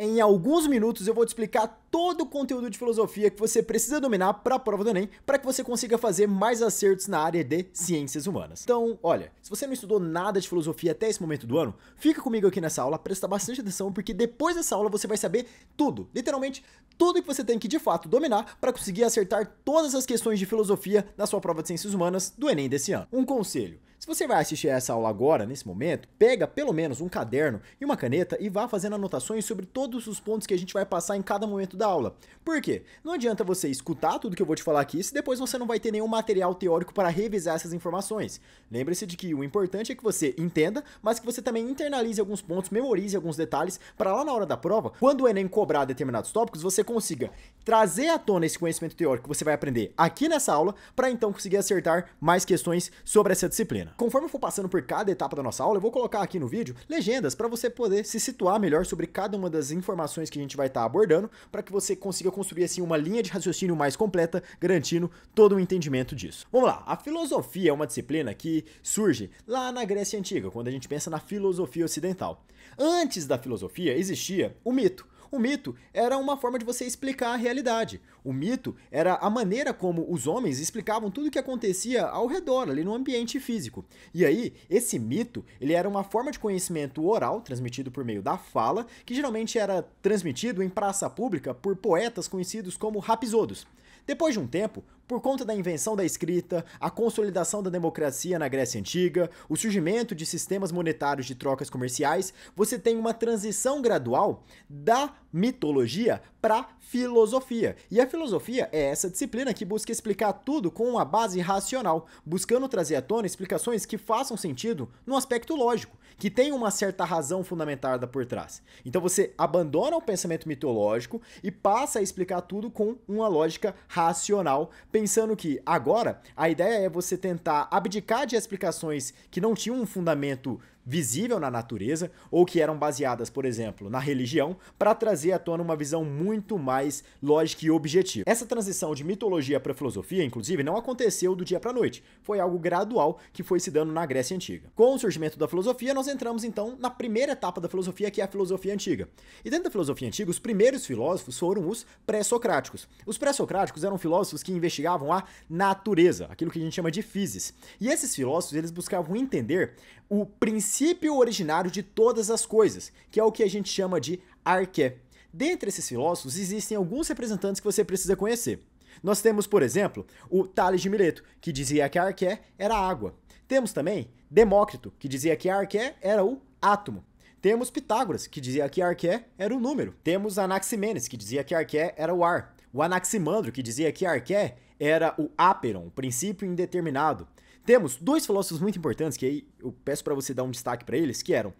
Em alguns minutos eu vou te explicar todo o conteúdo de filosofia que você precisa dominar para a prova do Enem, para que você consiga fazer mais acertos na área de ciências humanas. Então, olha, se você não estudou nada de filosofia até esse momento do ano, fica comigo aqui nessa aula, presta bastante atenção, porque depois dessa aula você vai saber tudo, literalmente tudo que você tem que de fato dominar para conseguir acertar todas as questões de filosofia na sua prova de ciências humanas do Enem desse ano. Um conselho, se você vai assistir essa aula agora, nesse momento, pega pelo menos um caderno e uma caneta e vá fazendo anotações sobre todos os pontos que a gente vai passar em cada momento da aula. Por quê? Não adianta você escutar tudo que eu vou te falar aqui se depois você não vai ter nenhum material teórico para revisar essas informações. Lembre-se de que o importante é que você entenda, mas que você também internalize alguns pontos, memorize alguns detalhes, para lá na hora da prova, quando o Enem cobrar determinados tópicos, você consiga trazer à tona esse conhecimento teórico que você vai aprender aqui nessa aula, para então conseguir acertar mais questões sobre essa disciplina conforme eu for passando por cada etapa da nossa aula, eu vou colocar aqui no vídeo legendas para você poder se situar melhor sobre cada uma das informações que a gente vai estar tá abordando, para que você consiga construir assim uma linha de raciocínio mais completa, garantindo todo o entendimento disso. Vamos lá, a filosofia é uma disciplina que surge lá na Grécia Antiga, quando a gente pensa na filosofia ocidental. Antes da filosofia existia o mito. O mito era uma forma de você explicar a realidade. O mito era a maneira como os homens explicavam tudo o que acontecia ao redor, ali no ambiente físico. E aí, esse mito, ele era uma forma de conhecimento oral transmitido por meio da fala, que geralmente era transmitido em praça pública por poetas conhecidos como rapisodos. Depois de um tempo, por conta da invenção da escrita, a consolidação da democracia na Grécia Antiga, o surgimento de sistemas monetários de trocas comerciais, você tem uma transição gradual da mitologia para filosofia. E a filosofia é essa disciplina que busca explicar tudo com uma base racional, buscando trazer à tona explicações que façam sentido no aspecto lógico, que tem uma certa razão fundamentada por trás. Então você abandona o pensamento mitológico e passa a explicar tudo com uma lógica racional, pensando que agora a ideia é você tentar abdicar de explicações que não tinham um fundamento visível na natureza ou que eram baseadas, por exemplo, na religião, para trazer à tona uma visão muito mais lógica e objetiva. Essa transição de mitologia para filosofia, inclusive, não aconteceu do dia para a noite, foi algo gradual que foi se dando na Grécia antiga. Com o surgimento da filosofia, nós entramos então na primeira etapa da filosofia, que é a filosofia antiga. E dentro da filosofia antiga, os primeiros filósofos foram os pré-socráticos. Os pré-socráticos eram filósofos que investigavam a natureza, aquilo que a gente chama de physis. E esses filósofos, eles buscavam entender o princípio princípio originário de todas as coisas, que é o que a gente chama de arqué. Dentre esses filósofos, existem alguns representantes que você precisa conhecer. Nós temos, por exemplo, o Tales de Mileto, que dizia que a arqué era água. Temos também Demócrito, que dizia que a arqué era o átomo. Temos Pitágoras, que dizia que a arqué era o número. Temos Anaximenes, que dizia que a arqué era o ar. O Anaximandro, que dizia que a arqué era o áperon, o princípio indeterminado. Temos dois filósofos muito importantes que aí eu peço para você dar um destaque para eles, que eram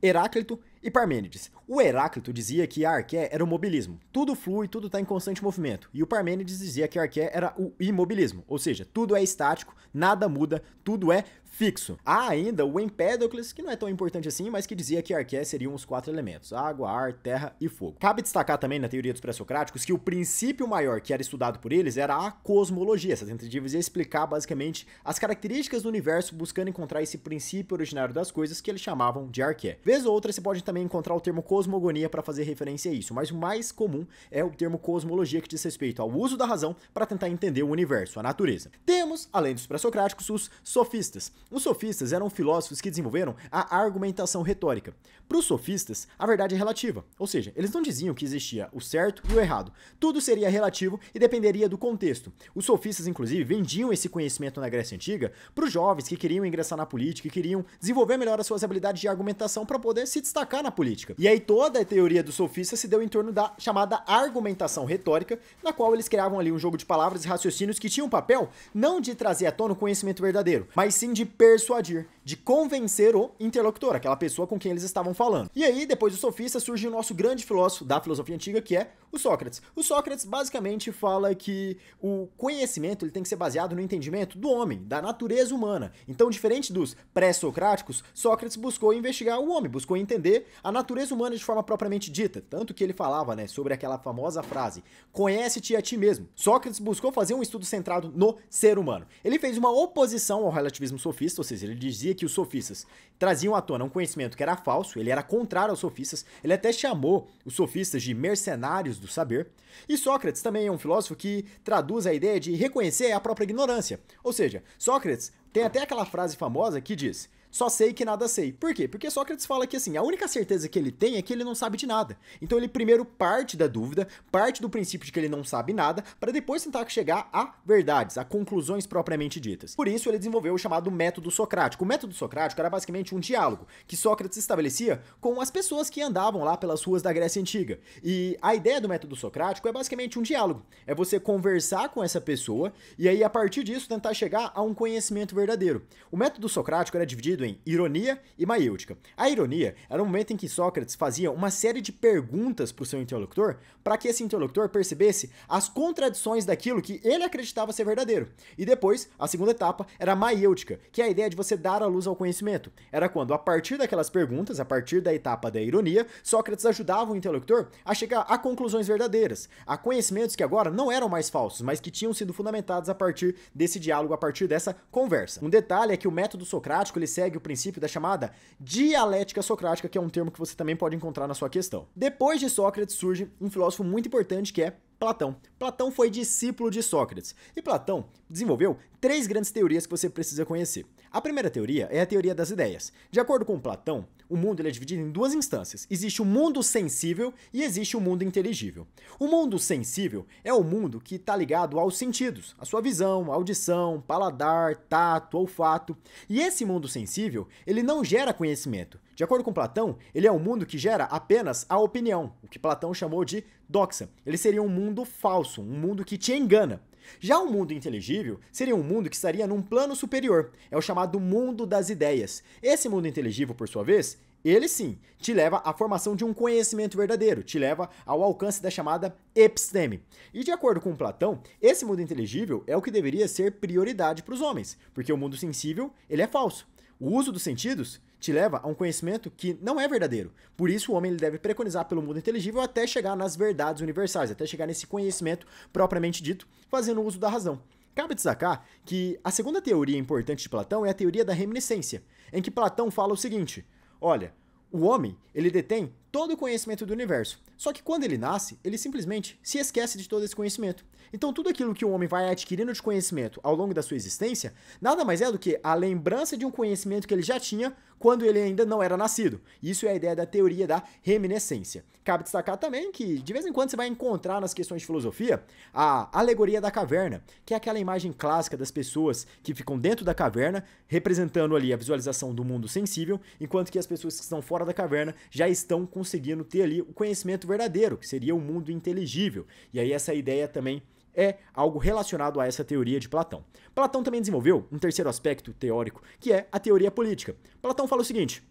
Heráclito e Parmênides. O Heráclito dizia que a arqué era o mobilismo, tudo flui, tudo está em constante movimento. E o Parmênides dizia que a arqué era o imobilismo, ou seja, tudo é estático, nada muda, tudo é fixo. Há ainda o Empédocles, que não é tão importante assim, mas que dizia que Arqué seriam os quatro elementos: água, ar, terra e fogo. Cabe destacar também na teoria dos pré-socráticos que o princípio maior que era estudado por eles era a cosmologia, essa tentativa de explicar basicamente as características do universo, buscando encontrar esse princípio originário das coisas que eles chamavam de Arqué. Vez ou outra, você pode também encontrar o termo cosmogonia para fazer referência a isso, mas o mais comum é o termo cosmologia, que diz respeito ao uso da razão para tentar entender o universo, a natureza. Temos, além dos pré-socráticos, os sofistas. Os sofistas eram filósofos que desenvolveram a argumentação retórica. Para os sofistas, a verdade é relativa, ou seja, eles não diziam que existia o certo e o errado. Tudo seria relativo e dependeria do contexto. Os sofistas, inclusive, vendiam esse conhecimento na Grécia Antiga para os jovens que queriam ingressar na política, e queriam desenvolver melhor as suas habilidades de argumentação para poder se destacar na política. E aí toda a teoria dos sofistas se deu em torno da chamada argumentação retórica, na qual eles criavam ali um jogo de palavras e raciocínios que tinham um papel não de trazer à tona o conhecimento verdadeiro, mas sim de persuadir de convencer o interlocutor, aquela pessoa com quem eles estavam falando. E aí, depois do sofista, surge o nosso grande filósofo da filosofia antiga, que é o Sócrates. O Sócrates basicamente fala que o conhecimento ele tem que ser baseado no entendimento do homem, da natureza humana. Então, diferente dos pré-socráticos, Sócrates buscou investigar o homem, buscou entender a natureza humana de forma propriamente dita, tanto que ele falava, né, sobre aquela famosa frase: "Conhece-te a ti mesmo". Sócrates buscou fazer um estudo centrado no ser humano. Ele fez uma oposição ao relativismo sofista, ou seja, ele dizia que os sofistas traziam à tona um conhecimento que era falso, ele era contrário aos sofistas, ele até chamou os sofistas de mercenários do saber. E Sócrates também é um filósofo que traduz a ideia de reconhecer a própria ignorância. Ou seja, Sócrates tem até aquela frase famosa que diz: só sei que nada sei. Por quê? Porque Sócrates fala que assim, a única certeza que ele tem é que ele não sabe de nada. Então ele primeiro parte da dúvida, parte do princípio de que ele não sabe nada, para depois tentar chegar a verdades, a conclusões propriamente ditas. Por isso ele desenvolveu o chamado método socrático. O método socrático era basicamente um diálogo que Sócrates estabelecia com as pessoas que andavam lá pelas ruas da Grécia antiga. E a ideia do método socrático é basicamente um diálogo. É você conversar com essa pessoa e aí a partir disso tentar chegar a um conhecimento verdadeiro. O método socrático era dividido em ironia e maiêutica. A ironia era o momento em que Sócrates fazia uma série de perguntas para o seu interlocutor para que esse interlocutor percebesse as contradições daquilo que ele acreditava ser verdadeiro. E depois, a segunda etapa era a maiêutica, que é a ideia de você dar a luz ao conhecimento. Era quando, a partir daquelas perguntas, a partir da etapa da ironia, Sócrates ajudava o interlocutor a chegar a conclusões verdadeiras, a conhecimentos que agora não eram mais falsos, mas que tinham sido fundamentados a partir desse diálogo, a partir dessa conversa. Um detalhe é que o método socrático ele segue segue o princípio da chamada dialética socrática, que é um termo que você também pode encontrar na sua questão. Depois de Sócrates surge um filósofo muito importante que é Platão. Platão foi discípulo de Sócrates e Platão desenvolveu três grandes teorias que você precisa conhecer. A primeira teoria é a teoria das ideias. De acordo com Platão, o mundo é dividido em duas instâncias: existe o mundo sensível e existe o mundo inteligível. O mundo sensível é o mundo que está ligado aos sentidos, à sua visão, audição, paladar, tato, olfato. E esse mundo sensível ele não gera conhecimento, de acordo com Platão, ele é um mundo que gera apenas a opinião, o que Platão chamou de doxa. Ele seria um mundo falso, um mundo que te engana. Já um mundo inteligível seria um mundo que estaria num plano superior, é o chamado mundo das ideias. Esse mundo inteligível, por sua vez, ele sim te leva à formação de um conhecimento verdadeiro, te leva ao alcance da chamada episteme. E de acordo com Platão, esse mundo inteligível é o que deveria ser prioridade para os homens, porque o mundo sensível ele é falso. O uso dos sentidos te leva a um conhecimento que não é verdadeiro. Por isso, o homem ele deve preconizar pelo mundo inteligível até chegar nas verdades universais, até chegar nesse conhecimento propriamente dito, fazendo uso da razão. Cabe destacar que a segunda teoria importante de Platão é a teoria da reminiscência, em que Platão fala o seguinte: olha, o homem ele detém todo o conhecimento do universo, só que quando ele nasce, ele simplesmente se esquece de todo esse conhecimento. Então, tudo aquilo que o homem vai adquirindo de conhecimento ao longo da sua existência, nada mais é do que a lembrança de um conhecimento que ele já tinha quando ele ainda não era nascido. Isso é a ideia da teoria da reminiscência. Cabe destacar também que, de vez em quando, você vai encontrar nas questões de filosofia a alegoria da caverna, que é aquela imagem clássica das pessoas que ficam dentro da caverna, representando ali a visualização do mundo sensível, enquanto que as pessoas que estão fora da caverna já estão conseguindo ter ali o conhecimento conhecimento verdadeiro, que seria o um mundo inteligível. E aí essa ideia também é algo relacionado a essa teoria de Platão. Platão também desenvolveu um terceiro aspecto teórico, que é a teoria política. Platão fala o seguinte: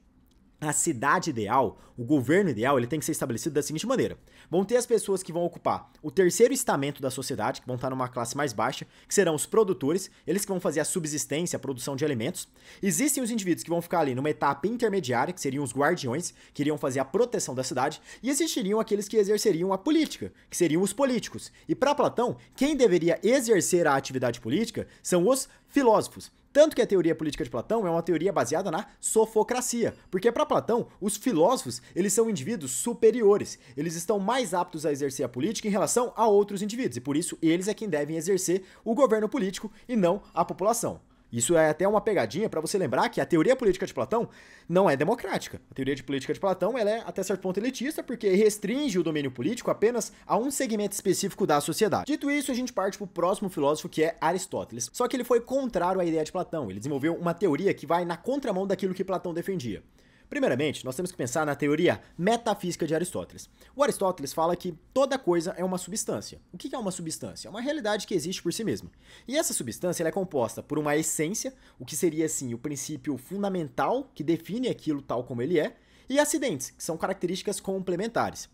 a cidade ideal, o governo ideal, ele tem que ser estabelecido da seguinte maneira. Vão ter as pessoas que vão ocupar o terceiro estamento da sociedade, que vão estar numa classe mais baixa, que serão os produtores, eles que vão fazer a subsistência, a produção de alimentos. Existem os indivíduos que vão ficar ali numa etapa intermediária, que seriam os guardiões, que iriam fazer a proteção da cidade, e existiriam aqueles que exerceriam a política, que seriam os políticos. E para Platão, quem deveria exercer a atividade política são os filósofos. Tanto que a teoria política de Platão é uma teoria baseada na sofocracia, porque para Platão, os filósofos, eles são indivíduos superiores, eles estão mais aptos a exercer a política em relação a outros indivíduos, e por isso eles é quem devem exercer o governo político e não a população. Isso é até uma pegadinha para você lembrar que a teoria política de Platão não é democrática. A teoria de política de Platão ela é até certo ponto elitista porque restringe o domínio político apenas a um segmento específico da sociedade. Dito isso, a gente parte para o próximo filósofo que é Aristóteles. Só que ele foi contrário à ideia de Platão. Ele desenvolveu uma teoria que vai na contramão daquilo que Platão defendia. Primeiramente, nós temos que pensar na teoria metafísica de Aristóteles. O Aristóteles fala que toda coisa é uma substância. O que é uma substância? É uma realidade que existe por si mesma. E essa substância é composta por uma essência, o que seria assim o princípio fundamental que define aquilo tal como ele é, e acidentes, que são características complementares.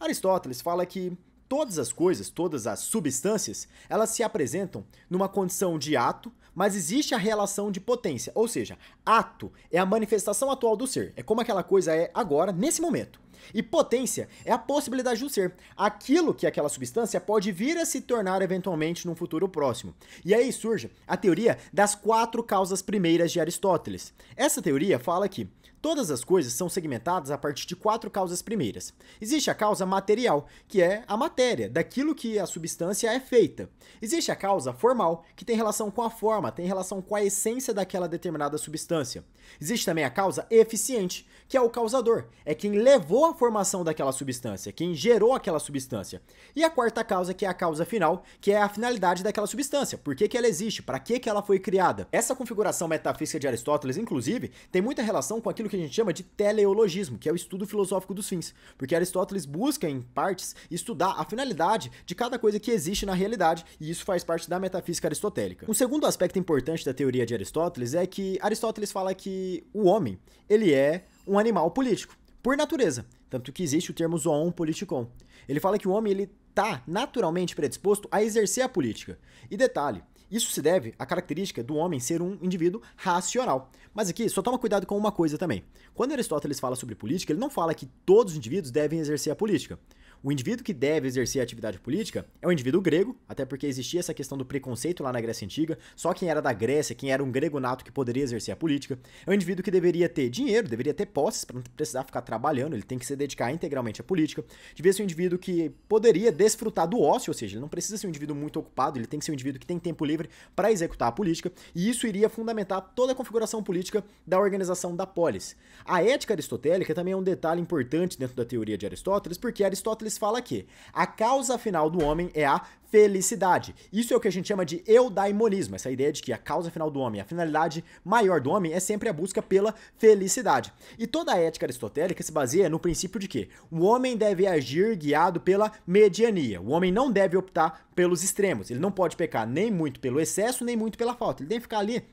Aristóteles fala que todas as coisas, todas as substâncias, elas se apresentam numa condição de ato, mas existe a relação de potência, ou seja, ato é a manifestação atual do ser, é como aquela coisa é agora, nesse momento. E potência é a possibilidade do ser, aquilo que aquela substância pode vir a se tornar eventualmente num futuro próximo. E aí surge a teoria das quatro causas primeiras de Aristóteles. Essa teoria fala que Todas as coisas são segmentadas a partir de quatro causas primeiras. Existe a causa material, que é a matéria, daquilo que a substância é feita. Existe a causa formal, que tem relação com a forma, tem relação com a essência daquela determinada substância. Existe também a causa eficiente, que é o causador, é quem levou à formação daquela substância, quem gerou aquela substância. E a quarta causa, que é a causa final, que é a finalidade daquela substância, por que, que ela existe, para que, que ela foi criada. Essa configuração metafísica de Aristóteles, inclusive, tem muita relação com aquilo que que a gente chama de teleologismo, que é o estudo filosófico dos fins, porque Aristóteles busca, em partes, estudar a finalidade de cada coisa que existe na realidade, e isso faz parte da metafísica aristotélica. Um segundo aspecto importante da teoria de Aristóteles é que Aristóteles fala que o homem, ele é um animal político, por natureza, tanto que existe o termo zoon politikon. Ele fala que o homem, ele tá naturalmente predisposto a exercer a política. E detalhe, isso se deve à característica do homem ser um indivíduo racional. Mas aqui só toma cuidado com uma coisa também. Quando Aristóteles fala sobre política, ele não fala que todos os indivíduos devem exercer a política. O indivíduo que deve exercer a atividade política é o um indivíduo grego, até porque existia essa questão do preconceito lá na Grécia Antiga, só quem era da Grécia, quem era um grego nato que poderia exercer a política. É um indivíduo que deveria ter dinheiro, deveria ter posses para não precisar ficar trabalhando, ele tem que se dedicar integralmente à política. Devia ser um indivíduo que poderia desfrutar do ócio, ou seja, ele não precisa ser um indivíduo muito ocupado, ele tem que ser um indivíduo que tem tempo livre para executar a política, e isso iria fundamentar toda a configuração política da organização da polis. A ética aristotélica também é um detalhe importante dentro da teoria de Aristóteles, porque Aristóteles fala que a causa final do homem é a felicidade. Isso é o que a gente chama de eudaimonismo, essa ideia de que a causa final do homem, a finalidade maior do homem é sempre a busca pela felicidade. E toda a ética aristotélica se baseia no princípio de que o homem deve agir guiado pela mediania. O homem não deve optar pelos extremos. Ele não pode pecar nem muito pelo excesso, nem muito pela falta. Ele tem que ficar ali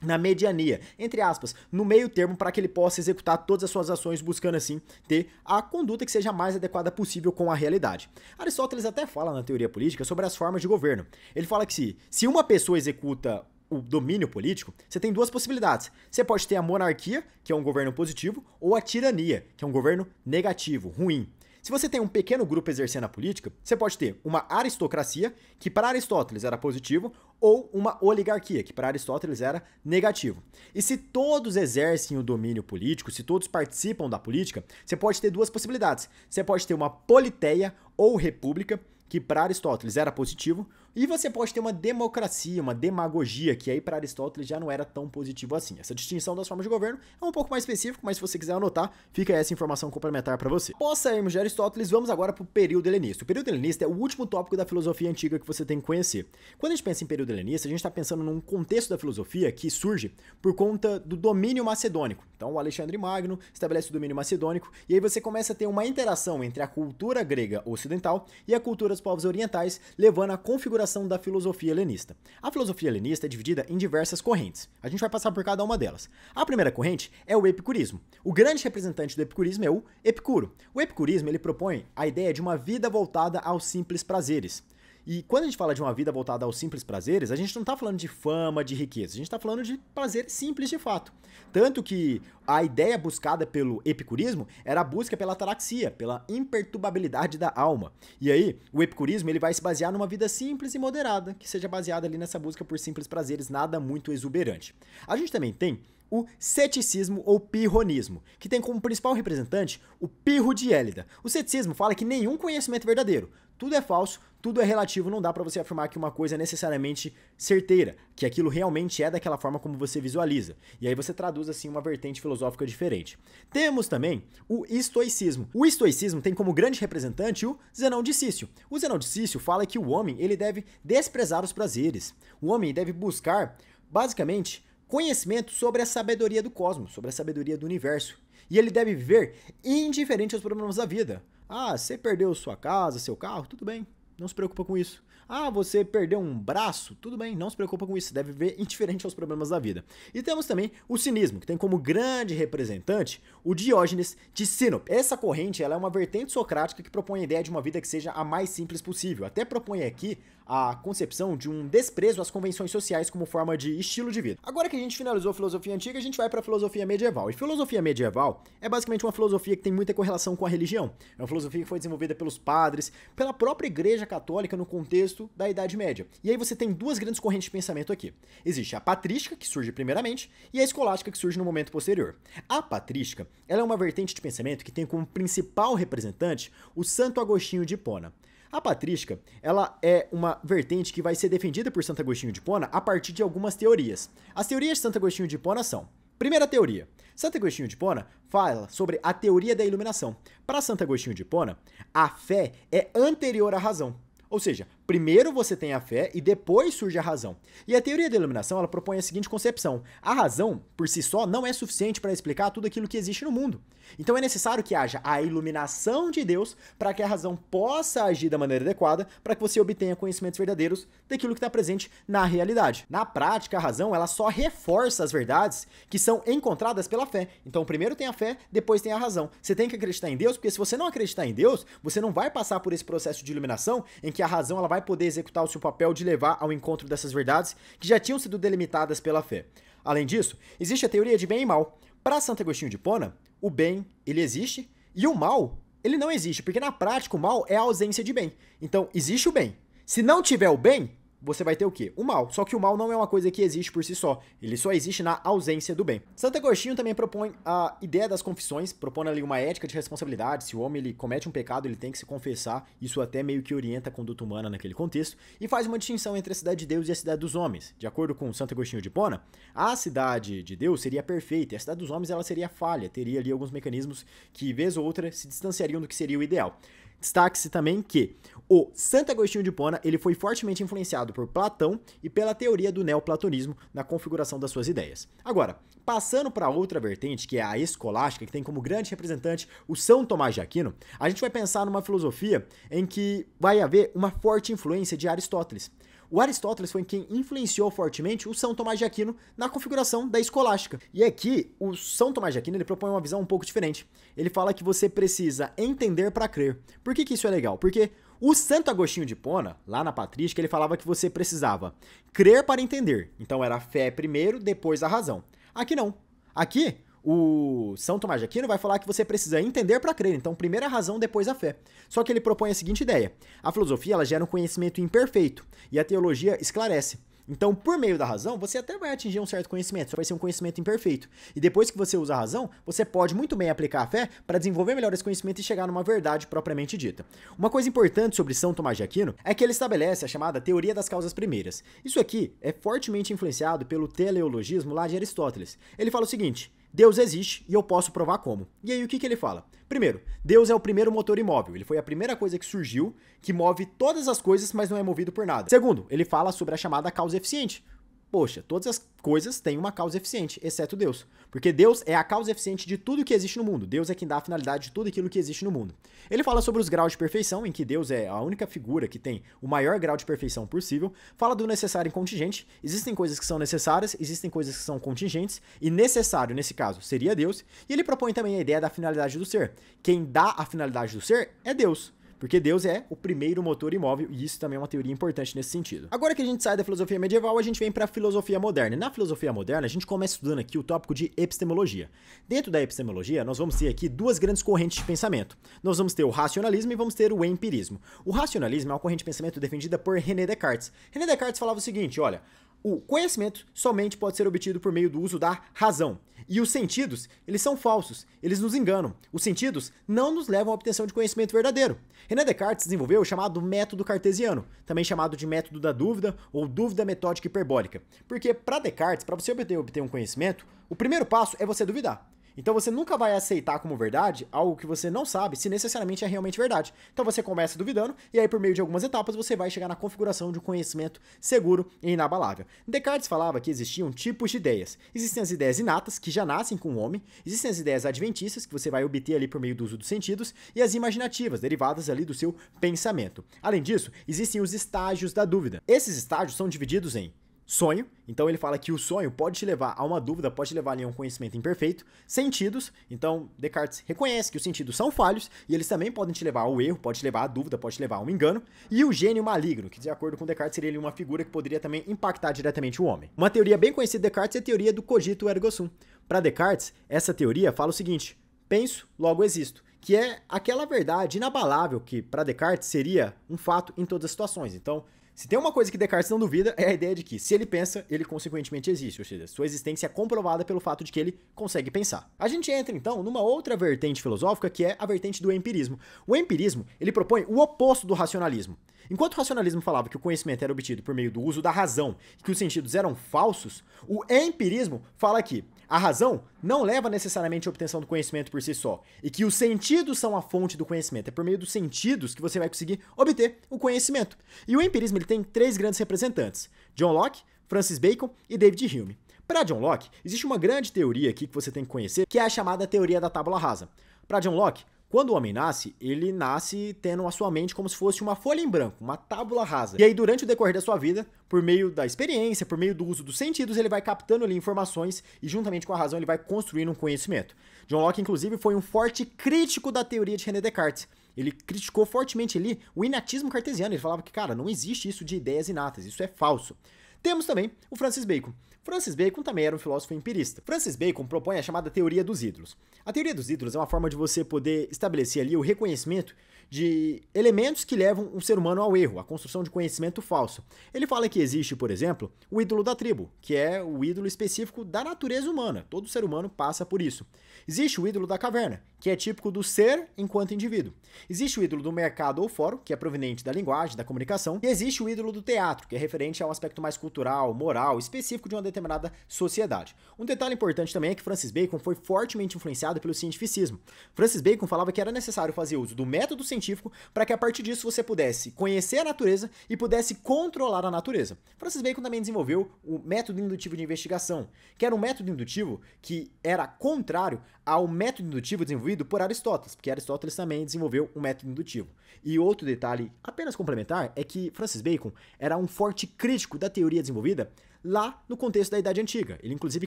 na mediania, entre aspas, no meio termo para que ele possa executar todas as suas ações buscando assim ter a conduta que seja mais adequada possível com a realidade. Aristóteles até fala na teoria política sobre as formas de governo. Ele fala que se, se uma pessoa executa o domínio político, você tem duas possibilidades. Você pode ter a monarquia, que é um governo positivo, ou a tirania, que é um governo negativo, ruim. Se você tem um pequeno grupo exercendo a política, você pode ter uma aristocracia, que para Aristóteles era positivo, ou uma oligarquia, que para Aristóteles era negativo. E se todos exercem o domínio político, se todos participam da política, você pode ter duas possibilidades. Você pode ter uma politeia ou república, que para Aristóteles era positivo, e você pode ter uma democracia, uma demagogia, que aí para Aristóteles já não era tão positivo assim. Essa distinção das formas de governo é um pouco mais específico, mas se você quiser anotar, fica essa informação complementar para você. Após sairmos de Aristóteles, vamos agora para o período helenista. O período helenista é o último tópico da filosofia antiga que você tem que conhecer. Quando a gente pensa em período helenista, a gente está pensando num contexto da filosofia que surge por conta do domínio macedônico. Então, o Alexandre Magno estabelece o domínio macedônico e aí você começa a ter uma interação entre a cultura grega ocidental e a cultura dos povos orientais, levando à configuração da filosofia helenista. A filosofia helenista é dividida em diversas correntes. A gente vai passar por cada uma delas. A primeira corrente é o epicurismo. O grande representante do epicurismo é o Epicuro. O epicurismo ele propõe a ideia de uma vida voltada aos simples prazeres. E quando a gente fala de uma vida voltada aos simples prazeres, a gente não está falando de fama, de riqueza, a gente está falando de prazer simples de fato. Tanto que a ideia buscada pelo epicurismo era a busca pela ataraxia, pela imperturbabilidade da alma. E aí, o epicurismo ele vai se basear numa vida simples e moderada, que seja baseada ali nessa busca por simples prazeres, nada muito exuberante. A gente também tem o ceticismo ou pirronismo, que tem como principal representante o pirro de Hélida. O ceticismo fala que nenhum conhecimento é verdadeiro, tudo é falso, tudo é relativo, não dá para você afirmar que uma coisa é necessariamente certeira, que aquilo realmente é daquela forma como você visualiza. E aí você traduz assim uma vertente filosófica diferente. Temos também o estoicismo. O estoicismo tem como grande representante o Zenão de Cício. O Zenão de Cício fala que o homem, ele deve desprezar os prazeres. O homem deve buscar, basicamente, conhecimento sobre a sabedoria do cosmos, sobre a sabedoria do universo. E ele deve viver indiferente aos problemas da vida. Ah, você perdeu sua casa, seu carro, tudo bem não se preocupa com isso. Ah, você perdeu um braço? Tudo bem, não se preocupa com isso, deve ver indiferente aos problemas da vida. E temos também o cinismo, que tem como grande representante o Diógenes de Sinope. Essa corrente ela é uma vertente socrática que propõe a ideia de uma vida que seja a mais simples possível. Até propõe aqui a concepção de um desprezo às convenções sociais como forma de estilo de vida. Agora que a gente finalizou a filosofia antiga, a gente vai para a filosofia medieval. E filosofia medieval é basicamente uma filosofia que tem muita correlação com a religião. É uma filosofia que foi desenvolvida pelos padres, pela própria Igreja Católica no contexto da Idade Média. E aí você tem duas grandes correntes de pensamento aqui. Existe a patrística, que surge primeiramente, e a escolástica, que surge no momento posterior. A patrística, ela é uma vertente de pensamento que tem como principal representante o Santo Agostinho de Hipona. A patrística, ela é uma vertente que vai ser defendida por Santo Agostinho de Hipona a partir de algumas teorias. As teorias de Santo Agostinho de Hipona são: primeira teoria, Santo Agostinho de Hipona fala sobre a teoria da iluminação. Para Santo Agostinho de Hipona, a fé é anterior à razão. Ou seja, Primeiro você tem a fé e depois surge a razão. E a teoria da iluminação ela propõe a seguinte concepção: a razão, por si só, não é suficiente para explicar tudo aquilo que existe no mundo. Então é necessário que haja a iluminação de Deus para que a razão possa agir da maneira adequada para que você obtenha conhecimentos verdadeiros daquilo que está presente na realidade. Na prática, a razão ela só reforça as verdades que são encontradas pela fé. Então primeiro tem a fé, depois tem a razão. Você tem que acreditar em Deus, porque se você não acreditar em Deus, você não vai passar por esse processo de iluminação em que a razão ela vai vai poder executar o seu papel de levar ao encontro dessas verdades que já tinham sido delimitadas pela fé. Além disso, existe a teoria de bem e mal. Para Santo Agostinho de Pona, o bem ele existe e o mal ele não existe, porque na prática o mal é a ausência de bem. Então, existe o bem. Se não tiver o bem, você vai ter o quê? O mal. Só que o mal não é uma coisa que existe por si só. Ele só existe na ausência do bem. Santo Agostinho também propõe a ideia das confissões, propondo ali uma ética de responsabilidade. Se o homem ele comete um pecado, ele tem que se confessar. Isso até meio que orienta a conduta humana naquele contexto. E faz uma distinção entre a cidade de Deus e a cidade dos homens. De acordo com Santo Agostinho de Pona, a cidade de Deus seria perfeita e a cidade dos homens ela seria falha. Teria ali alguns mecanismos que, vez ou outra, se distanciariam do que seria o ideal. Destaque-se também que o Santo Agostinho de Pona ele foi fortemente influenciado por Platão e pela teoria do neoplatonismo na configuração das suas ideias. Agora, passando para outra vertente, que é a escolástica, que tem como grande representante o São Tomás de Aquino, a gente vai pensar numa filosofia em que vai haver uma forte influência de Aristóteles. O Aristóteles foi quem influenciou fortemente o São Tomás de Aquino na configuração da escolástica. E aqui, o São Tomás de Aquino ele propõe uma visão um pouco diferente. Ele fala que você precisa entender para crer. Por que, que isso é legal? Porque o Santo Agostinho de Pona, lá na Patrística, ele falava que você precisava crer para entender. Então era a fé primeiro, depois a razão. Aqui não. Aqui, o São Tomás de Aquino vai falar que você precisa entender para crer, então primeiro a razão, depois a fé. Só que ele propõe a seguinte ideia: a filosofia ela gera um conhecimento imperfeito e a teologia esclarece. Então, por meio da razão, você até vai atingir um certo conhecimento, só vai ser um conhecimento imperfeito. E depois que você usa a razão, você pode muito bem aplicar a fé para desenvolver melhor esse conhecimento e chegar numa verdade propriamente dita. Uma coisa importante sobre São Tomás de Aquino é que ele estabelece a chamada teoria das causas primeiras. Isso aqui é fortemente influenciado pelo teleologismo lá de Aristóteles. Ele fala o seguinte: Deus existe e eu posso provar como. E aí o que, que ele fala? Primeiro, Deus é o primeiro motor imóvel. Ele foi a primeira coisa que surgiu, que move todas as coisas, mas não é movido por nada. Segundo, ele fala sobre a chamada causa eficiente. Poxa, todas as coisas têm uma causa eficiente, exceto Deus. Porque Deus é a causa eficiente de tudo que existe no mundo. Deus é quem dá a finalidade de tudo aquilo que existe no mundo. Ele fala sobre os graus de perfeição, em que Deus é a única figura que tem o maior grau de perfeição possível. Fala do necessário e contingente. Existem coisas que são necessárias, existem coisas que são contingentes. E necessário, nesse caso, seria Deus. E ele propõe também a ideia da finalidade do ser. Quem dá a finalidade do ser é Deus. Porque Deus é o primeiro motor imóvel e isso também é uma teoria importante nesse sentido. Agora que a gente sai da filosofia medieval, a gente vem para a filosofia moderna. E na filosofia moderna, a gente começa estudando aqui o tópico de epistemologia. Dentro da epistemologia, nós vamos ter aqui duas grandes correntes de pensamento. Nós vamos ter o racionalismo e vamos ter o empirismo. O racionalismo é uma corrente de pensamento defendida por René Descartes. René Descartes falava o seguinte, olha, o conhecimento somente pode ser obtido por meio do uso da razão. E os sentidos, eles são falsos, eles nos enganam. Os sentidos não nos levam à obtenção de conhecimento verdadeiro. René Descartes desenvolveu o chamado método cartesiano, também chamado de método da dúvida ou dúvida metódica hiperbólica. Porque para Descartes, para você obter, obter um conhecimento, o primeiro passo é você duvidar. Então você nunca vai aceitar como verdade algo que você não sabe se necessariamente é realmente verdade. Então você começa duvidando e aí por meio de algumas etapas você vai chegar na configuração de um conhecimento seguro e inabalável. Descartes falava que existiam tipos de ideias. Existem as ideias inatas que já nascem com o homem, existem as ideias adventícias que você vai obter ali por meio do uso dos sentidos e as imaginativas derivadas ali do seu pensamento. Além disso, existem os estágios da dúvida. Esses estágios são divididos em sonho. Então ele fala que o sonho pode te levar a uma dúvida, pode te levar a um conhecimento imperfeito, sentidos. Então Descartes reconhece que os sentidos são falhos e eles também podem te levar ao erro, pode te levar à dúvida, pode te levar a um engano. E o gênio maligno, que de acordo com Descartes seria uma figura que poderia também impactar diretamente o homem. Uma teoria bem conhecida de Descartes é a teoria do cogito ergo sum. Para Descartes, essa teoria fala o seguinte: penso, logo existo que é aquela verdade inabalável que para Descartes seria um fato em todas as situações. Então, se tem uma coisa que Descartes não duvida, é a ideia de que se ele pensa, ele consequentemente existe, ou seja, sua existência é comprovada pelo fato de que ele consegue pensar. A gente entra então numa outra vertente filosófica que é a vertente do empirismo. O empirismo, ele propõe o oposto do racionalismo. Enquanto o racionalismo falava que o conhecimento era obtido por meio do uso da razão e que os sentidos eram falsos, o empirismo fala que a razão não leva necessariamente à obtenção do conhecimento por si só, e que os sentidos são a fonte do conhecimento. É por meio dos sentidos que você vai conseguir obter o conhecimento. E o empirismo ele tem três grandes representantes: John Locke, Francis Bacon e David Hume. Para John Locke, existe uma grande teoria aqui que você tem que conhecer, que é a chamada teoria da tábula rasa. Para John Locke, quando o homem nasce, ele nasce tendo a sua mente como se fosse uma folha em branco, uma tábula rasa. E aí, durante o decorrer da sua vida, por meio da experiência, por meio do uso dos sentidos, ele vai captando ali informações e, juntamente com a razão, ele vai construindo um conhecimento. John Locke, inclusive, foi um forte crítico da teoria de René Descartes. Ele criticou fortemente ali o inatismo cartesiano. Ele falava que, cara, não existe isso de ideias inatas, isso é falso. Temos também o Francis Bacon. Francis Bacon também era um filósofo empirista. Francis Bacon propõe a chamada teoria dos ídolos. A teoria dos ídolos é uma forma de você poder estabelecer ali o reconhecimento de elementos que levam um ser humano ao erro, a construção de conhecimento falso. Ele fala que existe, por exemplo, o ídolo da tribo, que é o ídolo específico da natureza humana. Todo ser humano passa por isso. Existe o ídolo da caverna, que é típico do ser enquanto indivíduo. Existe o ídolo do mercado ou fórum, que é proveniente da linguagem, da comunicação. E existe o ídolo do teatro, que é referente a um aspecto mais cultural, moral, específico de uma determinada sociedade. Um detalhe importante também é que Francis Bacon foi fortemente influenciado pelo cientificismo. Francis Bacon falava que era necessário fazer uso do método científico científico para que a partir disso você pudesse conhecer a natureza e pudesse controlar a natureza. Francis Bacon também desenvolveu o método indutivo de investigação, que era um método indutivo que era contrário ao método indutivo desenvolvido por Aristóteles, porque Aristóteles também desenvolveu um método indutivo. E outro detalhe apenas complementar é que Francis Bacon era um forte crítico da teoria desenvolvida lá no contexto da Idade Antiga. Ele inclusive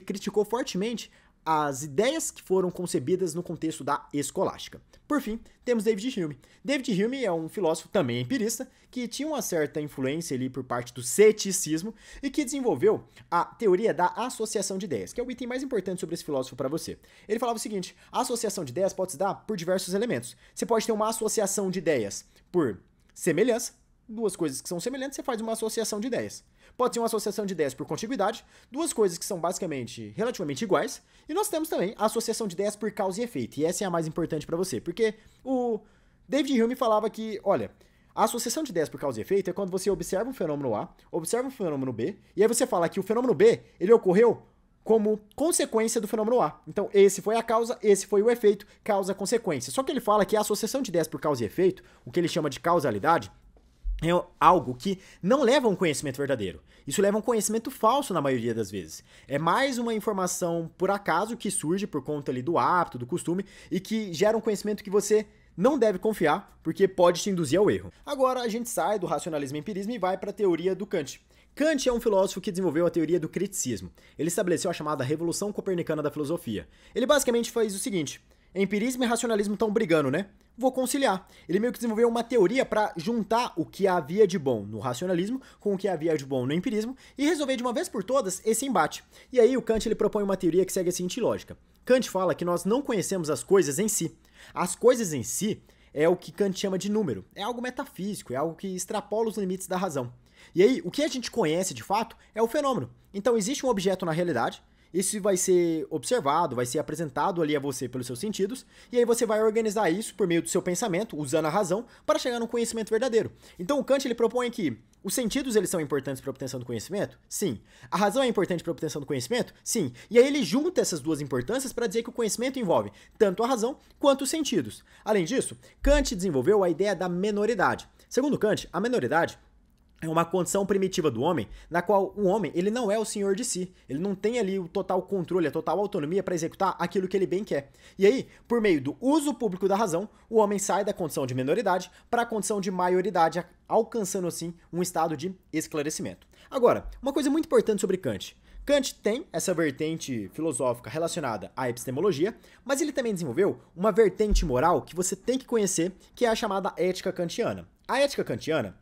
criticou fortemente as ideias que foram concebidas no contexto da escolástica. Por fim, temos David Hume. David Hume é um filósofo também empirista que tinha uma certa influência ali por parte do ceticismo e que desenvolveu a teoria da associação de ideias, que é o item mais importante sobre esse filósofo para você. Ele falava o seguinte: a associação de ideias pode se dar por diversos elementos. Você pode ter uma associação de ideias por semelhança, duas coisas que são semelhantes, você faz uma associação de ideias. Pode ser uma associação de ideias por contiguidade, duas coisas que são basicamente relativamente iguais, e nós temos também a associação de ideias por causa e efeito, e essa é a mais importante para você, porque o David Hume falava que, olha, a associação de ideias por causa e efeito é quando você observa um fenômeno A, observa um fenômeno B, e aí você fala que o fenômeno B, ele ocorreu como consequência do fenômeno A. Então, esse foi a causa, esse foi o efeito, causa-consequência. Só que ele fala que a associação de ideias por causa e efeito, o que ele chama de causalidade, é algo que não leva a um conhecimento verdadeiro. Isso leva a um conhecimento falso na maioria das vezes. É mais uma informação por acaso que surge por conta ali do hábito, do costume e que gera um conhecimento que você não deve confiar, porque pode te induzir ao erro. Agora a gente sai do racionalismo e empirismo e vai para a teoria do Kant. Kant é um filósofo que desenvolveu a teoria do criticismo. Ele estabeleceu a chamada Revolução Copernicana da Filosofia. Ele basicamente fez o seguinte: empirismo e racionalismo estão brigando, né? Vou conciliar. Ele meio que desenvolveu uma teoria para juntar o que havia de bom no racionalismo com o que havia de bom no empirismo e resolver de uma vez por todas esse embate. E aí o Kant ele propõe uma teoria que segue a seguinte lógica. Kant fala que nós não conhecemos as coisas em si. As coisas em si é o que Kant chama de número. É algo metafísico, é algo que extrapola os limites da razão. E aí, o que a gente conhece de fato é o fenômeno. Então existe um objeto na realidade, isso vai ser observado, vai ser apresentado ali a você pelos seus sentidos, e aí você vai organizar isso por meio do seu pensamento, usando a razão, para chegar no conhecimento verdadeiro. Então o Kant ele propõe que os sentidos eles são importantes para a obtenção do conhecimento? Sim. A razão é importante para a obtenção do conhecimento? Sim. E aí ele junta essas duas importâncias para dizer que o conhecimento envolve tanto a razão quanto os sentidos. Além disso, Kant desenvolveu a ideia da menoridade. Segundo Kant, a menoridade é uma condição primitiva do homem, na qual o homem ele não é o senhor de si, ele não tem ali o total controle, a total autonomia para executar aquilo que ele bem quer. E aí, por meio do uso público da razão, o homem sai da condição de minoridade para a condição de maioridade, alcançando assim um estado de esclarecimento. Agora, uma coisa muito importante sobre Kant. Kant tem essa vertente filosófica relacionada à epistemologia, mas ele também desenvolveu uma vertente moral que você tem que conhecer, que é a chamada ética kantiana. A ética kantiana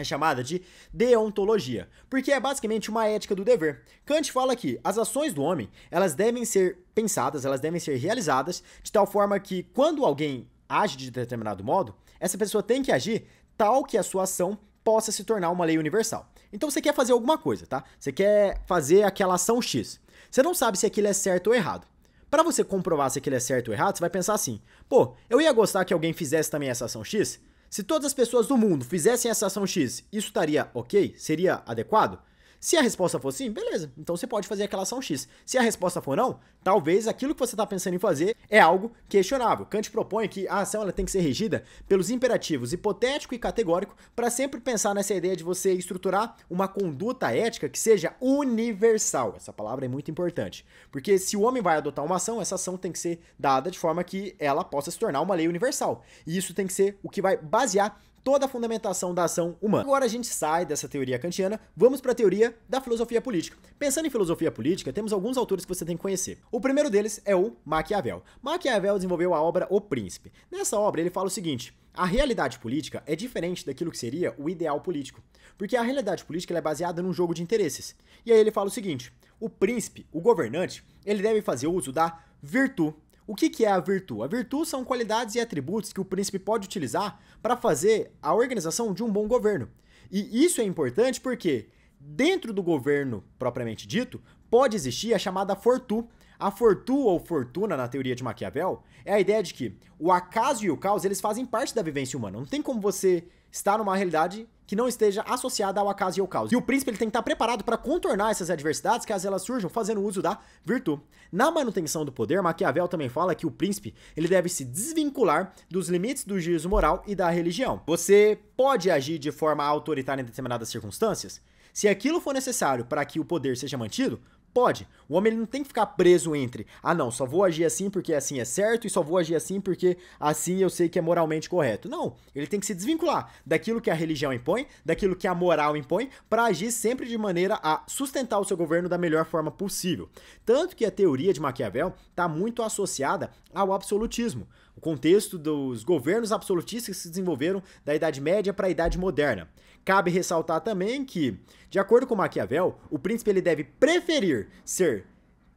é chamada de deontologia, porque é basicamente uma ética do dever. Kant fala que as ações do homem, elas devem ser pensadas, elas devem ser realizadas de tal forma que quando alguém age de determinado modo, essa pessoa tem que agir tal que a sua ação possa se tornar uma lei universal. Então você quer fazer alguma coisa, tá? Você quer fazer aquela ação X. Você não sabe se aquilo é certo ou errado. Para você comprovar se aquilo é certo ou errado, você vai pensar assim: pô, eu ia gostar que alguém fizesse também essa ação X? Se todas as pessoas do mundo fizessem essa ação X, isso estaria ok? Seria adequado? Se a resposta for sim, beleza. Então você pode fazer aquela ação X. Se a resposta for não, talvez aquilo que você está pensando em fazer é algo questionável. Kant propõe que a ação ela tem que ser regida pelos imperativos hipotético e categórico para sempre pensar nessa ideia de você estruturar uma conduta ética que seja universal. Essa palavra é muito importante. Porque se o homem vai adotar uma ação, essa ação tem que ser dada de forma que ela possa se tornar uma lei universal. E isso tem que ser o que vai basear toda a fundamentação da ação humana. Agora a gente sai dessa teoria kantiana, vamos para a teoria da filosofia política. Pensando em filosofia política, temos alguns autores que você tem que conhecer. O primeiro deles é o Maquiavel. Maquiavel desenvolveu a obra O Príncipe. Nessa obra ele fala o seguinte: a realidade política é diferente daquilo que seria o ideal político, porque a realidade política é baseada num jogo de interesses. E aí ele fala o seguinte: o príncipe, o governante, ele deve fazer uso da virtude o que, que é a virtude? A virtude são qualidades e atributos que o príncipe pode utilizar para fazer a organização de um bom governo. E isso é importante porque, dentro do governo propriamente dito, pode existir a chamada fortu. A fortu ou fortuna, na teoria de Maquiavel, é a ideia de que o acaso e o caos eles fazem parte da vivência humana. Não tem como você estar numa realidade que não esteja associada ao acaso e ao caos. E o príncipe ele tem que estar preparado para contornar essas adversidades caso elas surjam, fazendo uso da virtude. Na manutenção do poder, Maquiavel também fala que o príncipe ele deve se desvincular dos limites do juízo moral e da religião. Você pode agir de forma autoritária em determinadas circunstâncias? Se aquilo for necessário para que o poder seja mantido, Pode. O homem ele não tem que ficar preso entre, ah não, só vou agir assim porque assim é certo e só vou agir assim porque assim eu sei que é moralmente correto. Não, ele tem que se desvincular daquilo que a religião impõe, daquilo que a moral impõe, para agir sempre de maneira a sustentar o seu governo da melhor forma possível. Tanto que a teoria de Maquiavel está muito associada ao absolutismo, o contexto dos governos absolutistas que se desenvolveram da Idade Média para a Idade Moderna. Cabe ressaltar também que, de acordo com Maquiavel, o príncipe ele deve preferir ser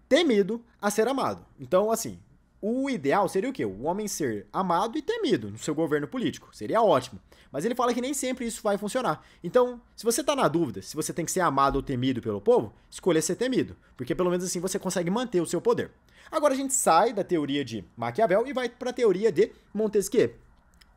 temido a ser amado. Então, assim, o ideal seria o quê? O homem ser amado e temido no seu governo político. Seria ótimo. Mas ele fala que nem sempre isso vai funcionar. Então, se você está na dúvida se você tem que ser amado ou temido pelo povo, escolha ser temido. Porque pelo menos assim você consegue manter o seu poder. Agora a gente sai da teoria de Maquiavel e vai para a teoria de Montesquieu.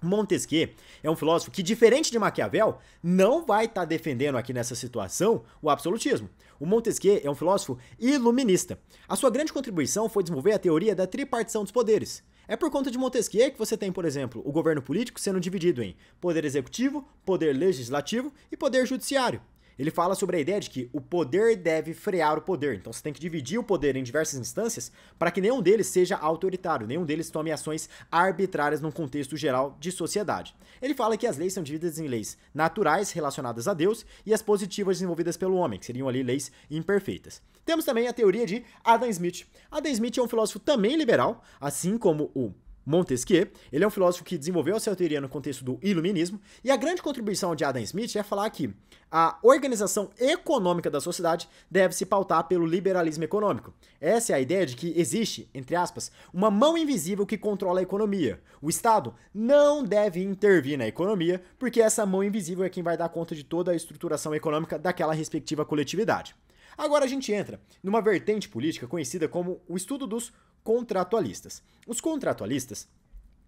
Montesquieu é um filósofo que, diferente de Maquiavel, não vai estar tá defendendo aqui nessa situação o absolutismo. O Montesquieu é um filósofo iluminista. A sua grande contribuição foi desenvolver a teoria da tripartição dos poderes. É por conta de Montesquieu que você tem, por exemplo, o governo político sendo dividido em poder executivo, poder legislativo e poder judiciário. Ele fala sobre a ideia de que o poder deve frear o poder. Então você tem que dividir o poder em diversas instâncias para que nenhum deles seja autoritário, nenhum deles tome ações arbitrárias num contexto geral de sociedade. Ele fala que as leis são divididas em leis naturais relacionadas a Deus e as positivas desenvolvidas pelo homem, que seriam ali leis imperfeitas. Temos também a teoria de Adam Smith. Adam Smith é um filósofo também liberal, assim como o Montesquieu. Ele é um filósofo que desenvolveu a sua teoria no contexto do iluminismo, e a grande contribuição de Adam Smith é falar que a organização econômica da sociedade deve se pautar pelo liberalismo econômico. Essa é a ideia de que existe, entre aspas, uma mão invisível que controla a economia. O Estado não deve intervir na economia, porque essa mão invisível é quem vai dar conta de toda a estruturação econômica daquela respectiva coletividade. Agora a gente entra numa vertente política conhecida como o estudo dos contratualistas. Os contratualistas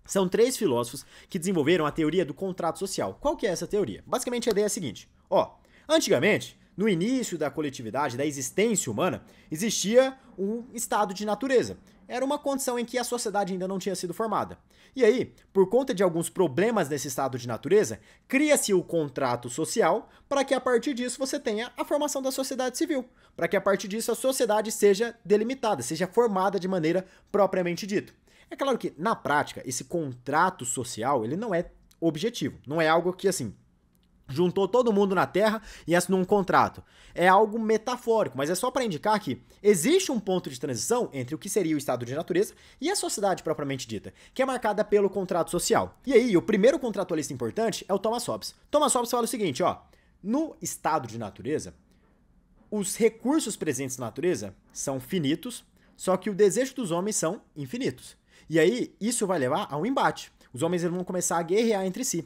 são três filósofos que desenvolveram a teoria do contrato social. Qual que é essa teoria? Basicamente a ideia é a seguinte: ó, antigamente, no início da coletividade, da existência humana, existia um estado de natureza, era uma condição em que a sociedade ainda não tinha sido formada. E aí, por conta de alguns problemas nesse estado de natureza, cria-se o contrato social para que a partir disso você tenha a formação da sociedade civil, para que a partir disso a sociedade seja delimitada, seja formada de maneira propriamente dita. É claro que, na prática, esse contrato social ele não é objetivo, não é algo que assim juntou todo mundo na Terra e assinou um contrato. É algo metafórico, mas é só para indicar que existe um ponto de transição entre o que seria o estado de natureza e a sociedade propriamente dita, que é marcada pelo contrato social. E aí, o primeiro contratualista importante é o Thomas Hobbes. Thomas Hobbes fala o seguinte, ó: no estado de natureza, os recursos presentes na natureza são finitos, só que o desejo dos homens são infinitos. E aí, isso vai levar a um embate. Os homens vão começar a guerrear entre si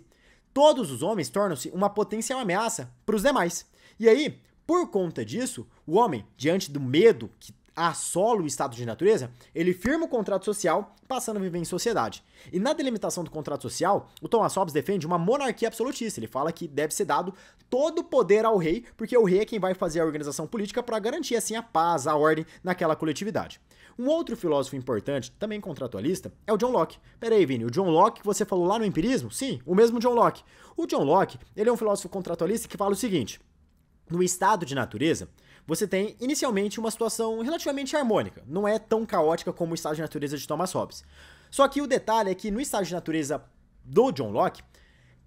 todos os homens tornam-se uma potencial ameaça para os demais. E aí, por conta disso, o homem, diante do medo que assola o estado de natureza, ele firma o contrato social, passando a viver em sociedade. E na delimitação do contrato social, o Thomas Hobbes defende uma monarquia absolutista. Ele fala que deve ser dado todo o poder ao rei, porque o rei é quem vai fazer a organização política para garantir assim a paz, a ordem naquela coletividade. Um outro filósofo importante, também contratualista, é o John Locke. Pera aí, Vini, o John Locke que você falou lá no empirismo? Sim, o mesmo John Locke. O John Locke, ele é um filósofo contratualista que fala o seguinte: no estado de natureza, você tem inicialmente uma situação relativamente harmônica, não é tão caótica como o estado de natureza de Thomas Hobbes. Só que o detalhe é que no estado de natureza do John Locke,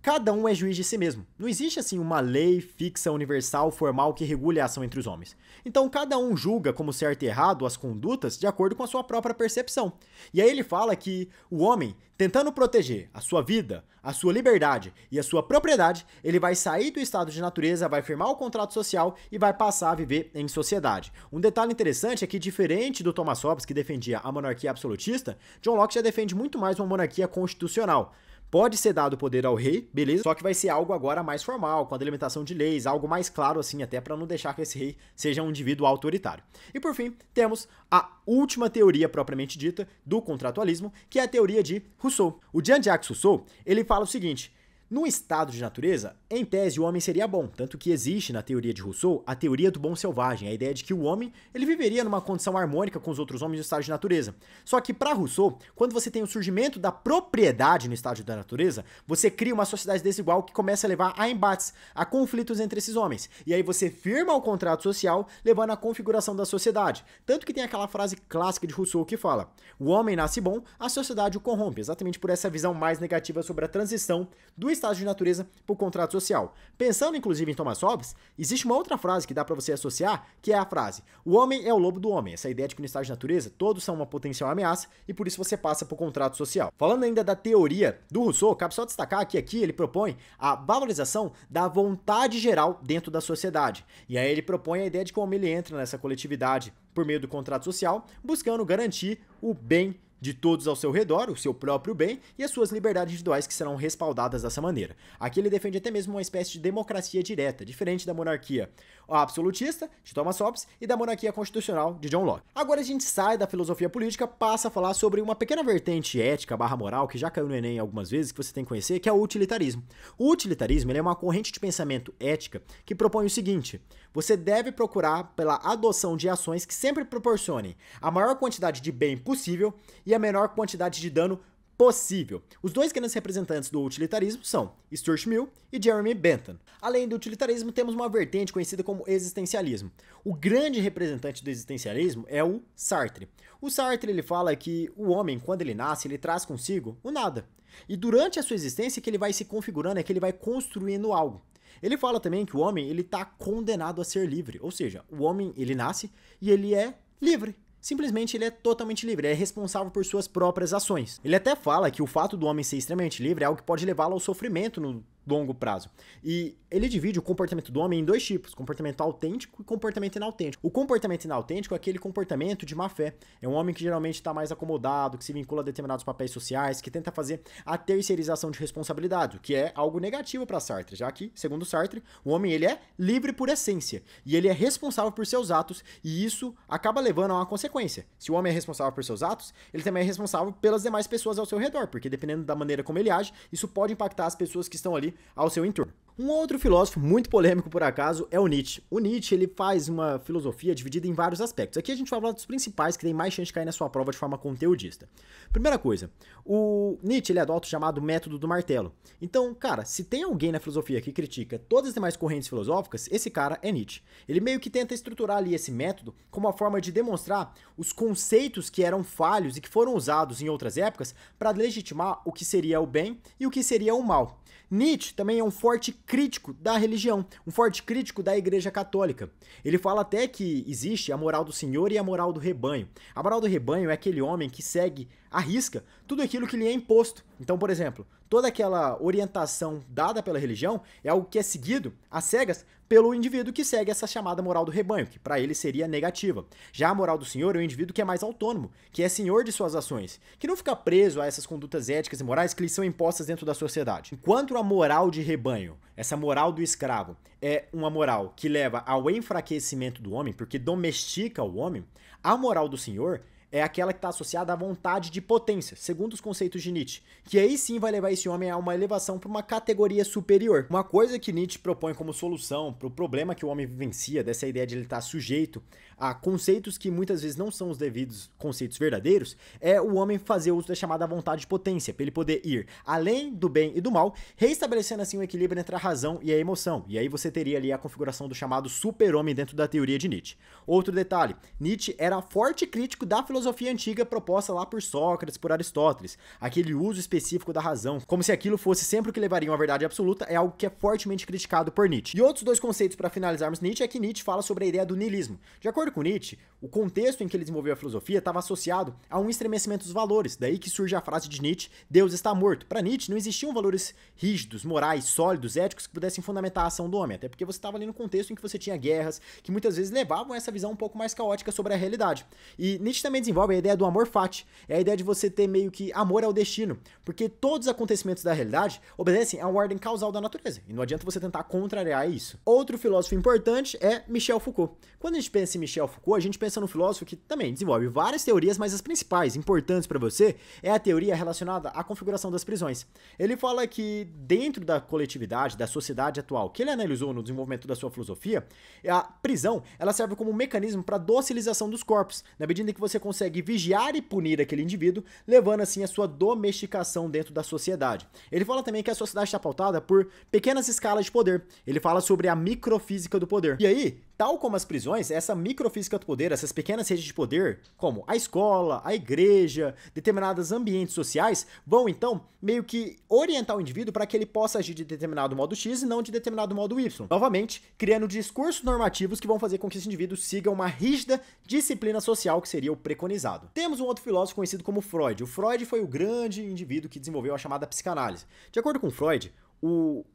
Cada um é juiz de si mesmo. Não existe assim uma lei fixa, universal, formal que regule a ação entre os homens. Então cada um julga como certo e errado as condutas de acordo com a sua própria percepção. E aí ele fala que o homem, tentando proteger a sua vida, a sua liberdade e a sua propriedade, ele vai sair do estado de natureza, vai firmar o contrato social e vai passar a viver em sociedade. Um detalhe interessante é que diferente do Thomas Hobbes que defendia a monarquia absolutista, John Locke já defende muito mais uma monarquia constitucional. Pode ser dado poder ao rei, beleza? Só que vai ser algo agora mais formal, com a delimitação de leis, algo mais claro assim, até para não deixar que esse rei seja um indivíduo autoritário. E por fim, temos a última teoria propriamente dita do contratualismo, que é a teoria de Rousseau. O Jean-Jacques Rousseau, ele fala o seguinte, num estado de natureza, em tese o homem seria bom, tanto que existe na teoria de Rousseau a teoria do bom selvagem, a ideia de que o homem ele viveria numa condição harmônica com os outros homens no estado de natureza. Só que para Rousseau, quando você tem o surgimento da propriedade no estado da natureza, você cria uma sociedade desigual que começa a levar a embates, a conflitos entre esses homens. E aí você firma o contrato social, levando à configuração da sociedade. Tanto que tem aquela frase clássica de Rousseau que fala: "O homem nasce bom, a sociedade o corrompe", exatamente por essa visão mais negativa sobre a transição do estado estágio de natureza por contrato social. Pensando inclusive em Thomas Hobbes, existe uma outra frase que dá para você associar, que é a frase: "O homem é o lobo do homem". Essa ideia de que no estágio de natureza todos são uma potencial ameaça e por isso você passa por contrato social. Falando ainda da teoria do Rousseau, cabe só destacar que aqui ele propõe a valorização da vontade geral dentro da sociedade. E aí ele propõe a ideia de como ele entra nessa coletividade por meio do contrato social, buscando garantir o bem de todos ao seu redor, o seu próprio bem e as suas liberdades individuais que serão respaldadas dessa maneira. Aqui ele defende até mesmo uma espécie de democracia direta, diferente da monarquia absolutista de Thomas Hobbes e da monarquia constitucional de John Locke. Agora a gente sai da filosofia política, passa a falar sobre uma pequena vertente ética barra moral que já caiu no Enem algumas vezes, que você tem que conhecer, que é o utilitarismo. O utilitarismo é uma corrente de pensamento ética que propõe o seguinte: você deve procurar pela adoção de ações que sempre proporcionem a maior quantidade de bem possível e a menor quantidade de dano possível. Os dois grandes representantes do utilitarismo são Stuart Mill e Jeremy Bentham. Além do utilitarismo, temos uma vertente conhecida como existencialismo. O grande representante do existencialismo é o Sartre. O Sartre ele fala que o homem, quando ele nasce, ele traz consigo o nada. E durante a sua existência que ele vai se configurando, é que ele vai construindo algo. Ele fala também que o homem ele está condenado a ser livre, ou seja, o homem ele nasce e ele é livre. Simplesmente ele é totalmente livre, é responsável por suas próprias ações. Ele até fala que o fato do homem ser extremamente livre é algo que pode levá-lo ao sofrimento no longo prazo. E ele divide o comportamento do homem em dois tipos: comportamento autêntico e comportamento inautêntico. O comportamento inautêntico é aquele comportamento de má fé. É um homem que geralmente está mais acomodado, que se vincula a determinados papéis sociais, que tenta fazer a terceirização de responsabilidade, o que é algo negativo para Sartre, já que, segundo Sartre, o homem ele é livre por essência e ele é responsável por seus atos e isso acaba levando a uma consequência. Se o homem é responsável por seus atos, ele também é responsável pelas demais pessoas ao seu redor, porque dependendo da maneira como ele age, isso pode impactar as pessoas que estão ali ao seu entorno. Um outro filósofo muito polêmico por acaso é o Nietzsche. O Nietzsche ele faz uma filosofia dividida em vários aspectos. Aqui a gente vai falar dos principais que tem mais chance de cair na sua prova de forma conteudista. Primeira coisa, o Nietzsche ele adota o chamado método do martelo. Então, cara, se tem alguém na filosofia que critica todas as demais correntes filosóficas, esse cara é Nietzsche. Ele meio que tenta estruturar ali esse método como uma forma de demonstrar os conceitos que eram falhos e que foram usados em outras épocas para legitimar o que seria o bem e o que seria o mal. Nietzsche também é um forte crítico da religião, um forte crítico da Igreja Católica. Ele fala até que existe a moral do senhor e a moral do rebanho. A moral do rebanho é aquele homem que segue à risca tudo aquilo que lhe é imposto. Então, por exemplo, toda aquela orientação dada pela religião é algo que é seguido às cegas pelo indivíduo que segue essa chamada moral do rebanho, que para ele seria negativa. Já a moral do senhor é o indivíduo que é mais autônomo, que é senhor de suas ações, que não fica preso a essas condutas éticas e morais que lhe são impostas dentro da sociedade. Enquanto a moral de rebanho, essa moral do escravo, é uma moral que leva ao enfraquecimento do homem, porque domestica o homem, a moral do senhor é aquela que está associada à vontade de potência, segundo os conceitos de Nietzsche, que aí sim vai levar esse homem a uma elevação para uma categoria superior. Uma coisa que Nietzsche propõe como solução para o problema que o homem vivencia, dessa ideia de ele estar tá sujeito a conceitos que muitas vezes não são os devidos conceitos verdadeiros, é o homem fazer uso da chamada vontade de potência, para ele poder ir além do bem e do mal, reestabelecendo assim o um equilíbrio entre a razão e a emoção. E aí você teria ali a configuração do chamado super-homem dentro da teoria de Nietzsche. Outro detalhe, Nietzsche era forte crítico da filosofia antiga proposta lá por Sócrates, por Aristóteles, aquele uso específico da razão, como se aquilo fosse sempre o que levaria a uma verdade absoluta, é algo que é fortemente criticado por Nietzsche. E outros dois conceitos para finalizarmos Nietzsche é que Nietzsche fala sobre a ideia do niilismo. De acordo acordo com Nietzsche, o contexto em que ele desenvolveu a filosofia estava associado a um estremecimento dos valores, daí que surge a frase de Nietzsche: Deus está morto. Para Nietzsche, não existiam valores rígidos, morais, sólidos, éticos que pudessem fundamentar a ação do homem, até porque você estava ali no contexto em que você tinha guerras, que muitas vezes levavam a essa visão um pouco mais caótica sobre a realidade. E Nietzsche também desenvolve a ideia do amor fati, é a ideia de você ter meio que amor ao destino, porque todos os acontecimentos da realidade obedecem a uma ordem causal da natureza, e não adianta você tentar contrariar isso. Outro filósofo importante é Michel Foucault. Quando a gente pensa em Michel Michel Foucault, a gente pensa num filósofo que também desenvolve várias teorias, mas as principais, importantes para você, é a teoria relacionada à configuração das prisões. Ele fala que dentro da coletividade, da sociedade atual, que ele analisou no desenvolvimento da sua filosofia, a prisão, ela serve como um mecanismo para docilização dos corpos, na medida em que você consegue vigiar e punir aquele indivíduo, levando assim a sua domesticação dentro da sociedade. Ele fala também que a sociedade está pautada por pequenas escalas de poder. Ele fala sobre a microfísica do poder. E aí, Tal como as prisões, essa microfísica do poder, essas pequenas redes de poder, como a escola, a igreja, determinados ambientes sociais, vão então meio que orientar o indivíduo para que ele possa agir de determinado modo X e não de determinado modo Y. Novamente, criando discursos normativos que vão fazer com que esse indivíduo siga uma rígida disciplina social que seria o preconizado. Temos um outro filósofo conhecido como Freud. O Freud foi o grande indivíduo que desenvolveu a chamada psicanálise. De acordo com Freud, o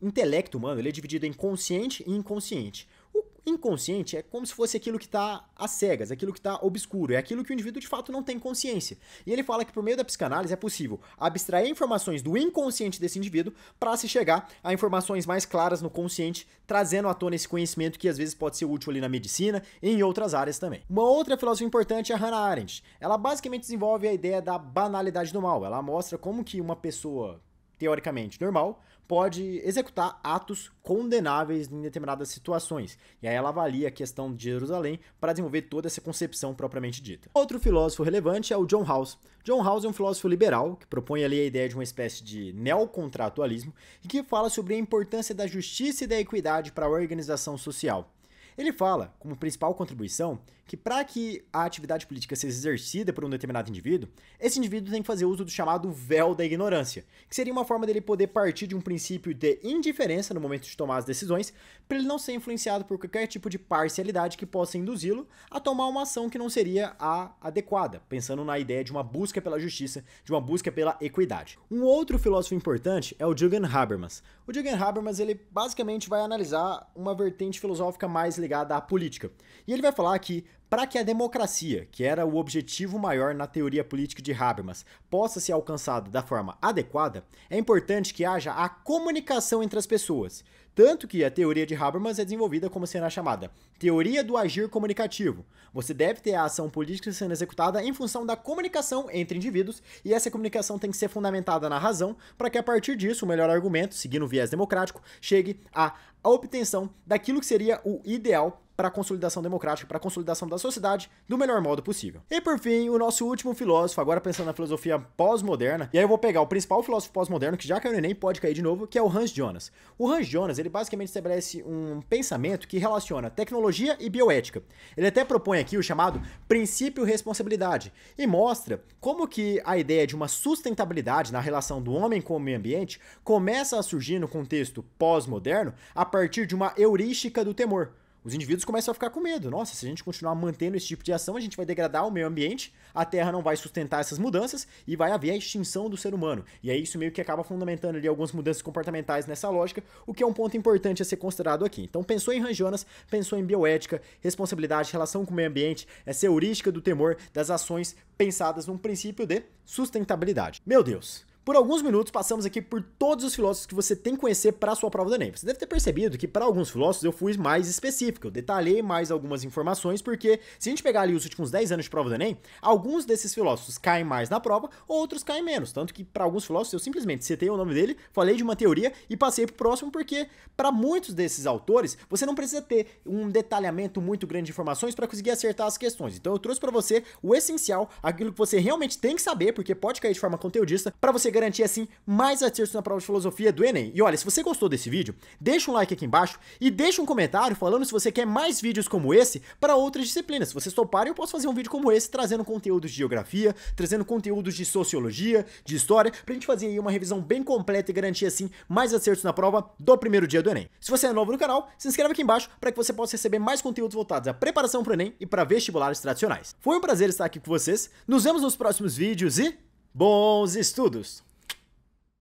intelecto humano ele é dividido em consciente e inconsciente. O inconsciente é como se fosse aquilo que está às cegas, aquilo que está obscuro, é aquilo que o indivíduo de fato não tem consciência. E ele fala que por meio da psicanálise é possível abstrair informações do inconsciente desse indivíduo para se chegar a informações mais claras no consciente, trazendo à tona esse conhecimento que às vezes pode ser útil ali na medicina e em outras áreas também. Uma outra filósofa importante é a Hannah Arendt. Ela basicamente desenvolve a ideia da banalidade do mal. Ela mostra como que uma pessoa teoricamente normal pode executar atos condenáveis em determinadas situações. E aí ela avalia a questão de Jerusalém para desenvolver toda essa concepção propriamente dita. Outro filósofo relevante é o John House. John House é um filósofo liberal que propõe ali a ideia de uma espécie de neocontratualismo e que fala sobre a importância da justiça e da equidade para a organização social. Ele fala, como principal contribuição, que para que a atividade política seja exercida por um determinado indivíduo, esse indivíduo tem que fazer uso do chamado véu da ignorância, que seria uma forma dele poder partir de um princípio de indiferença no momento de tomar as decisões, para ele não ser influenciado por qualquer tipo de parcialidade que possa induzi-lo a tomar uma ação que não seria a adequada, pensando na ideia de uma busca pela justiça, de uma busca pela equidade. Um outro filósofo importante é o Jürgen Habermas. O Jürgen Habermas ele basicamente vai analisar uma vertente filosófica mais legal ligada à política. E ele vai falar que para que a democracia, que era o objetivo maior na teoria política de Habermas, possa ser alcançada da forma adequada, é importante que haja a comunicação entre as pessoas, tanto que a teoria de Habermas é desenvolvida como sendo a chamada teoria do agir comunicativo. Você deve ter a ação política sendo executada em função da comunicação entre indivíduos, e essa comunicação tem que ser fundamentada na razão, para que a partir disso o melhor argumento, seguindo o viés democrático, chegue à obtenção daquilo que seria o ideal para a consolidação democrática, para a consolidação da sociedade do melhor modo possível. E por fim, o nosso último filósofo, agora pensando na filosofia pós-moderna, e aí eu vou pegar o principal filósofo pós-moderno que já caiu no Enem, pode cair de novo, que é o Hans Jonas. O Hans Jonas, ele basicamente estabelece um pensamento que relaciona tecnologia e bioética. Ele até propõe aqui o chamado princípio responsabilidade e mostra como que a ideia de uma sustentabilidade na relação do homem com o meio ambiente começa a surgir no contexto pós-moderno a partir de uma heurística do temor os indivíduos começam a ficar com medo. Nossa, se a gente continuar mantendo esse tipo de ação, a gente vai degradar o meio ambiente, a Terra não vai sustentar essas mudanças e vai haver a extinção do ser humano. E é isso meio que acaba fundamentando ali algumas mudanças comportamentais nessa lógica, o que é um ponto importante a ser considerado aqui. Então, pensou em Ranjonas, pensou em bioética, responsabilidade, relação com o meio ambiente, essa heurística do temor das ações pensadas num princípio de sustentabilidade. Meu Deus! Por alguns minutos passamos aqui por todos os filósofos que você tem que conhecer para a sua prova do Enem. Você deve ter percebido que para alguns filósofos eu fui mais específico, eu detalhei mais algumas informações, porque se a gente pegar ali os últimos 10 anos de prova do Enem, alguns desses filósofos caem mais na prova, outros caem menos. Tanto que para alguns filósofos eu simplesmente citei o nome dele, falei de uma teoria e passei pro próximo, porque para muitos desses autores você não precisa ter um detalhamento muito grande de informações para conseguir acertar as questões. Então eu trouxe para você o essencial, aquilo que você realmente tem que saber, porque pode cair de forma conteudista, para você garantir assim mais acertos na prova de filosofia do Enem. E olha, se você gostou desse vídeo, deixa um like aqui embaixo e deixa um comentário falando se você quer mais vídeos como esse para outras disciplinas. Se vocês toparem, eu posso fazer um vídeo como esse trazendo conteúdos de geografia, trazendo conteúdos de sociologia, de história, pra gente fazer aí uma revisão bem completa e garantir assim mais acertos na prova do primeiro dia do Enem. Se você é novo no canal, se inscreve aqui embaixo para que você possa receber mais conteúdos voltados à preparação para o Enem e para vestibulares tradicionais. Foi um prazer estar aqui com vocês. Nos vemos nos próximos vídeos e bons estudos!